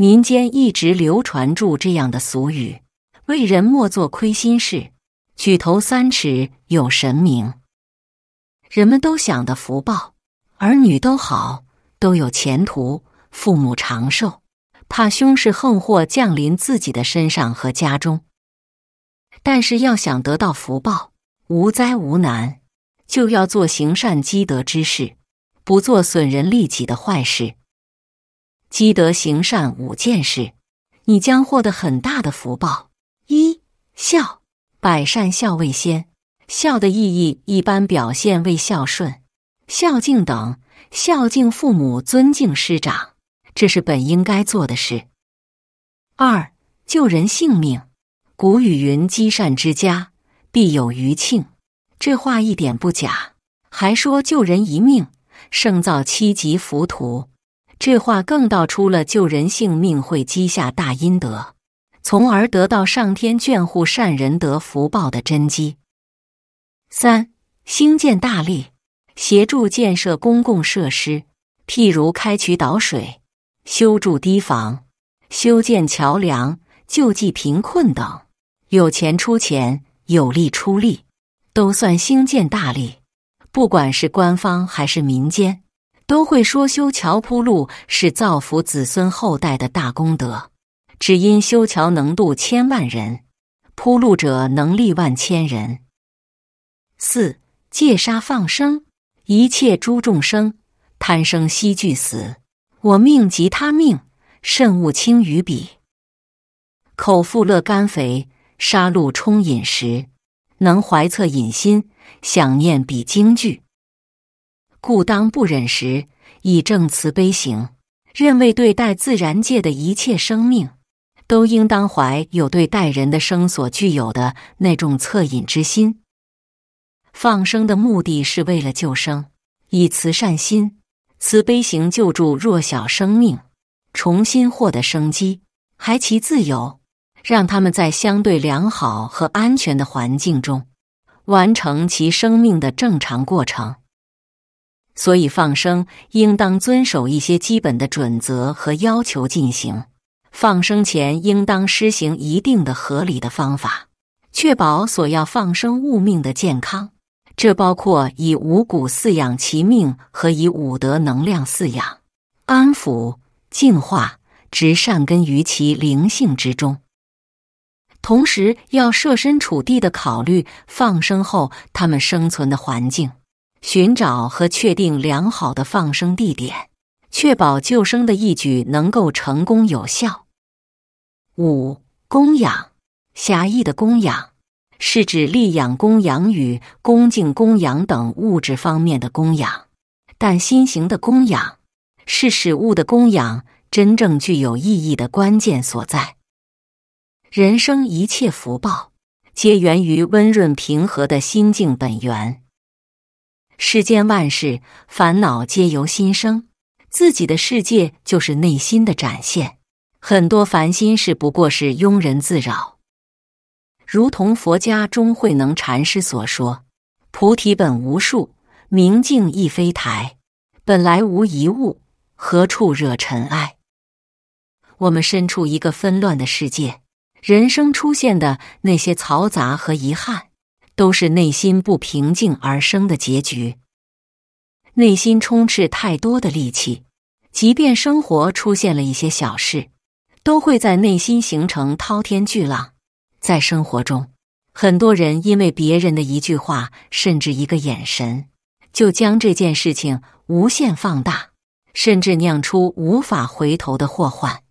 民间一直流传住这样的俗语：“为人莫做亏心事，举头三尺有神明。”人们都想得福报，儿女都好，都有前途，父母长寿，怕凶事横祸降临自己的身上和家中。但是要想得到福报，无灾无难，就要做行善积德之事，不做损人利己的坏事。积德行善五件事，你将获得很大的福报。一孝，百善孝为先。孝的意义一般表现为孝顺、孝敬等。孝敬父母，尊敬师长，这是本应该做的事。二救人性命。古语云：“积善之家，必有余庆。”这话一点不假。还说救人一命，胜造七级浮屠。这话更道出了救人性命会积下大阴德，从而得到上天眷护、善人得福报的真机。三、兴建大利，协助建设公共设施，譬如开渠导水、修筑堤防、修建桥梁、救济贫困等，有钱出钱，有力出力，都算兴建大利。不管是官方还是民间。都会说修桥铺路是造福子孙后代的大功德，只因修桥能渡千万人，铺路者能利万千人。四戒杀放生，一切诸众生贪生惜俱死，我命即他命，慎勿轻于彼。口腹乐甘肥，杀戮充饮食，能怀恻隐心，想念彼经句。故当不忍时，以正慈悲行。认为对待自然界的一切生命，都应当怀有对待人的生所具有的那种恻隐之心。放生的目的是为了救生，以慈善心、慈悲行救助弱小生命，重新获得生机，还其自由，让他们在相对良好和安全的环境中，完成其生命的正常过程。所以，放生应当遵守一些基本的准则和要求进行。放生前应当施行一定的合理的方法，确保所要放生物命的健康。这包括以五谷饲养其命和以五德能量饲养、安抚、净化、植善根于其灵性之中。同时，要设身处地的考虑放生后它们生存的环境。寻找和确定良好的放生地点，确保救生的义举能够成功有效。五供养，狭义的供养是指力养、供养与恭敬供养等物质方面的供养，但心型的供养是使物的供养真正具有意义的关键所在。人生一切福报，皆源于温润平和的心境本源。世间万事，烦恼皆由心生。自己的世界就是内心的展现。很多烦心事不过是庸人自扰。如同佛家钟会能禅师所说：“菩提本无树，明镜亦非台，本来无一物，何处惹尘埃。”我们身处一个纷乱的世界，人生出现的那些嘈杂和遗憾。都是内心不平静而生的结局。内心充斥太多的戾气，即便生活出现了一些小事，都会在内心形成滔天巨浪。在生活中，很多人因为别人的一句话，甚至一个眼神，就将这件事情无限放大，甚至酿出无法回头的祸患。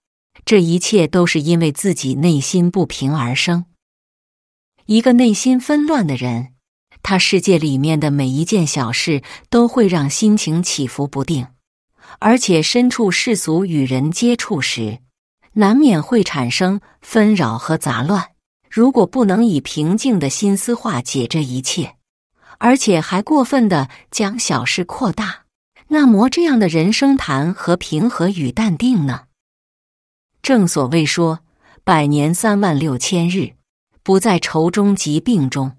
这一切都是因为自己内心不平而生。一个内心纷乱的人，他世界里面的每一件小事都会让心情起伏不定，而且身处世俗与人接触时，难免会产生纷扰和杂乱。如果不能以平静的心思化解这一切，而且还过分的将小事扩大，那么这样的人生谈和平和与淡定呢？正所谓说，百年三万六千日。不在愁中疾病中，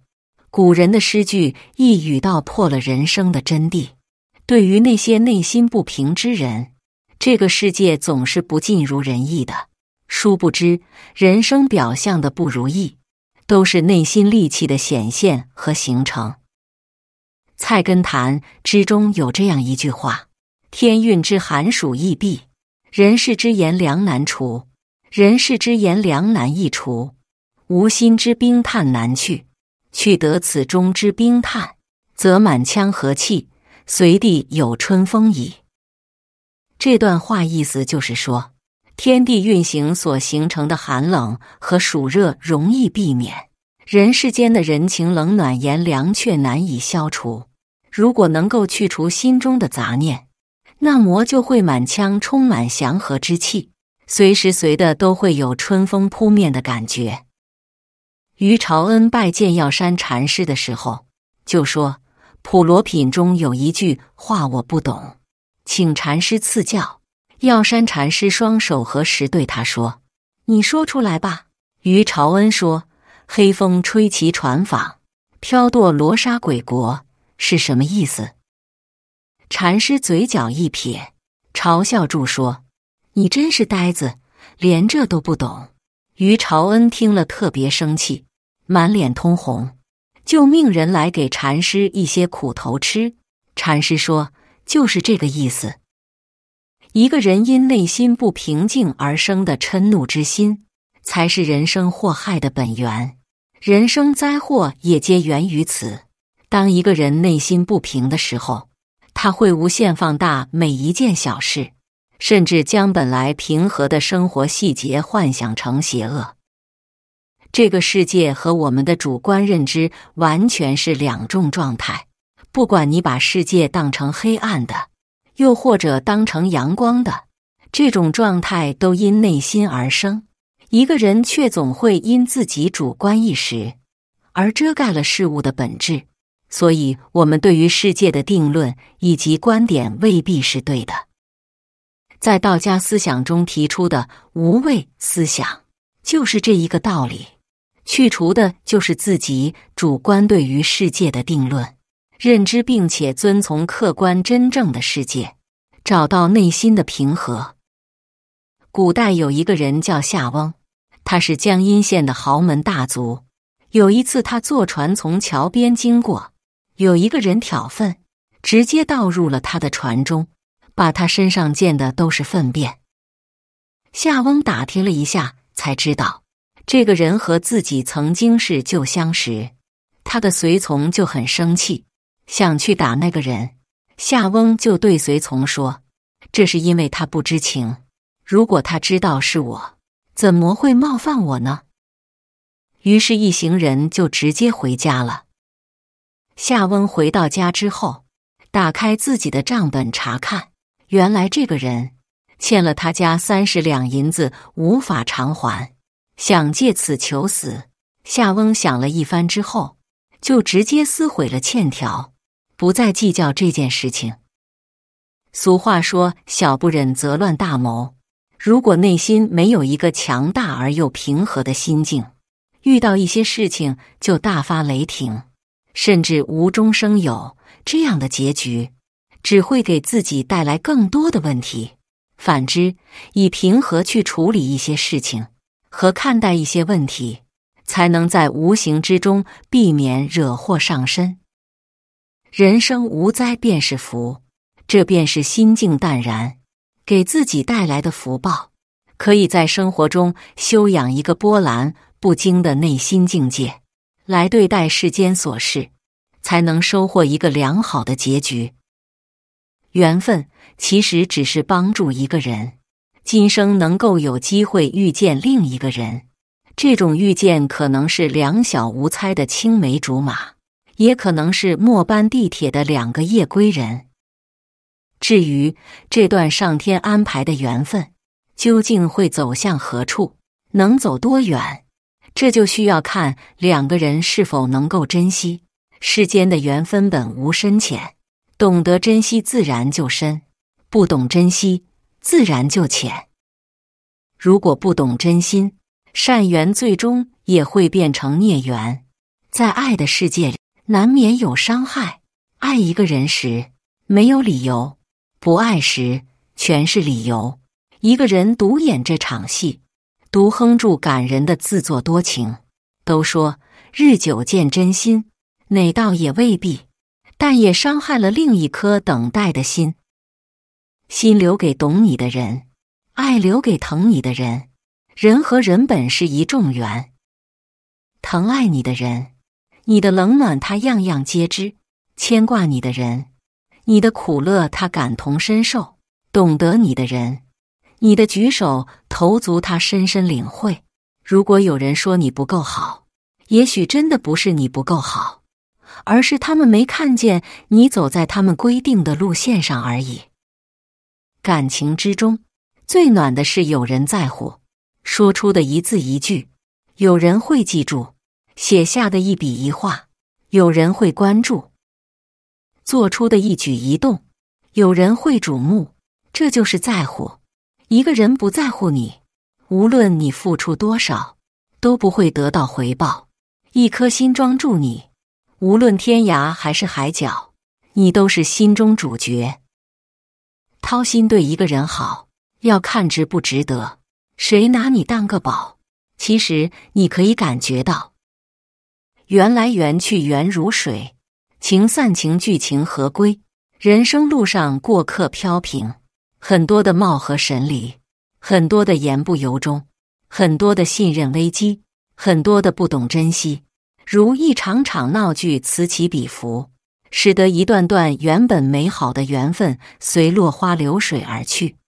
古人的诗句一语道破了人生的真谛。对于那些内心不平之人，这个世界总是不尽如人意的。殊不知，人生表象的不如意，都是内心戾气的显现和形成。菜根谭之中有这样一句话：“天运之寒暑易避，人事之炎凉难除，人事之炎凉难易除。”无心之冰炭难去，去得此中之冰炭，则满腔和气，随地有春风矣。这段话意思就是说，天地运行所形成的寒冷和暑热容易避免，人世间的人情冷暖炎凉却难以消除。如果能够去除心中的杂念，那魔就会满腔充满祥和之气，随时随地都会有春风扑面的感觉。于朝恩拜见药山禅师的时候，就说：“普罗品中有一句话我不懂，请禅师赐教。”药山禅师双手合十对他说：“你说出来吧。”于朝恩说：“黑风吹起船舫，飘堕罗刹鬼国是什么意思？”禅师嘴角一撇，嘲笑住说：“你真是呆子，连这都不懂。”于朝恩听了特别生气。满脸通红，就命人来给禅师一些苦头吃。禅师说：“就是这个意思。一个人因内心不平静而生的嗔怒之心，才是人生祸害的本源。人生灾祸也皆源于此。当一个人内心不平的时候，他会无限放大每一件小事，甚至将本来平和的生活细节幻想成邪恶。”这个世界和我们的主观认知完全是两种状态。不管你把世界当成黑暗的，又或者当成阳光的，这种状态都因内心而生。一个人却总会因自己主观意识而遮盖了事物的本质，所以我们对于世界的定论以及观点未必是对的。在道家思想中提出的无畏思想，就是这一个道理。去除的就是自己主观对于世界的定论、认知，并且遵从客观真正的世界，找到内心的平和。古代有一个人叫夏翁，他是江阴县的豪门大族。有一次，他坐船从桥边经过，有一个人挑粪，直接倒入了他的船中，把他身上溅的都是粪便。夏翁打听了一下，才知道。这个人和自己曾经是旧相识，他的随从就很生气，想去打那个人。夏翁就对随从说：“这是因为他不知情，如果他知道是我，怎么会冒犯我呢？”于是，一行人就直接回家了。夏翁回到家之后，打开自己的账本查看，原来这个人欠了他家三十两银子，无法偿还。想借此求死，夏翁想了一番之后，就直接撕毁了欠条，不再计较这件事情。俗话说：“小不忍则乱大谋。”如果内心没有一个强大而又平和的心境，遇到一些事情就大发雷霆，甚至无中生有，这样的结局只会给自己带来更多的问题。反之，以平和去处理一些事情。和看待一些问题，才能在无形之中避免惹祸上身。人生无灾便是福，这便是心境淡然给自己带来的福报。可以在生活中修养一个波澜不惊的内心境界，来对待世间琐事，才能收获一个良好的结局。缘分其实只是帮助一个人。今生能够有机会遇见另一个人，这种遇见可能是两小无猜的青梅竹马，也可能是末班地铁的两个夜归人。至于这段上天安排的缘分究竟会走向何处，能走多远，这就需要看两个人是否能够珍惜。世间的缘分本无深浅，懂得珍惜自然就深，不懂珍惜。自然就浅。如果不懂真心，善缘最终也会变成孽缘。在爱的世界里，难免有伤害。爱一个人时没有理由，不爱时全是理由。一个人独演这场戏，独哼住感人的自作多情。都说日久见真心，哪道也未必，但也伤害了另一颗等待的心。心留给懂你的人，爱留给疼你的人。人和人本是一众缘。疼爱你的人，你的冷暖他样样皆知；牵挂你的人，你的苦乐他感同身受；懂得你的人，你的举手投足他深深领会。如果有人说你不够好，也许真的不是你不够好，而是他们没看见你走在他们规定的路线上而已。感情之中，最暖的是有人在乎，说出的一字一句，有人会记住；写下的一笔一画，有人会关注；做出的一举一动，有人会瞩目。这就是在乎。一个人不在乎你，无论你付出多少，都不会得到回报。一颗心装住你，无论天涯还是海角，你都是心中主角。掏心对一个人好，要看值不值得。谁拿你当个宝？其实你可以感觉到，缘来缘去缘如水，情散情聚情何归？人生路上过客飘萍，很多的貌合神离，很多的言不由衷，很多的信任危机，很多的不懂珍惜，如一场场闹剧此起彼伏。使得一段段原本美好的缘分随落花流水而去。